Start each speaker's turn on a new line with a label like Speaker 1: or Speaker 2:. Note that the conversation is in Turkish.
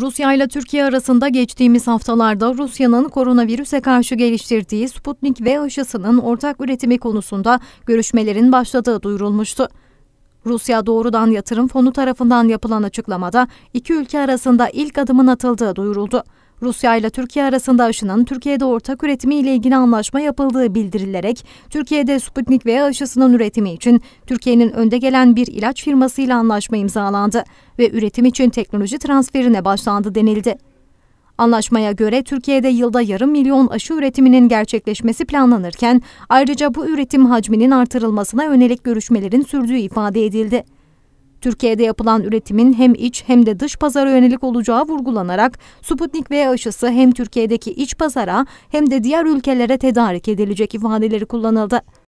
Speaker 1: Rusya ile Türkiye arasında geçtiğimiz haftalarda Rusya'nın koronavirüse karşı geliştirdiği Sputnik V aşısının ortak üretimi konusunda görüşmelerin başladığı duyurulmuştu. Rusya doğrudan yatırım fonu tarafından yapılan açıklamada iki ülke arasında ilk adımın atıldığı duyuruldu. Rusya ile Türkiye arasında aşının Türkiye'de ortak üretimi ile ilgili anlaşma yapıldığı bildirilerek Türkiye'de Sputnik V aşısının üretimi için Türkiye'nin önde gelen bir ilaç firmasıyla anlaşma imzalandı ve üretim için teknoloji transferine başlandı denildi. Anlaşmaya göre Türkiye'de yılda yarım milyon aşı üretiminin gerçekleşmesi planlanırken ayrıca bu üretim hacminin artırılmasına yönelik görüşmelerin sürdüğü ifade edildi. Türkiye'de yapılan üretimin hem iç hem de dış pazara yönelik olacağı vurgulanarak Sputnik V aşısı hem Türkiye'deki iç pazara hem de diğer ülkelere tedarik edilecek ifadeleri kullanıldı.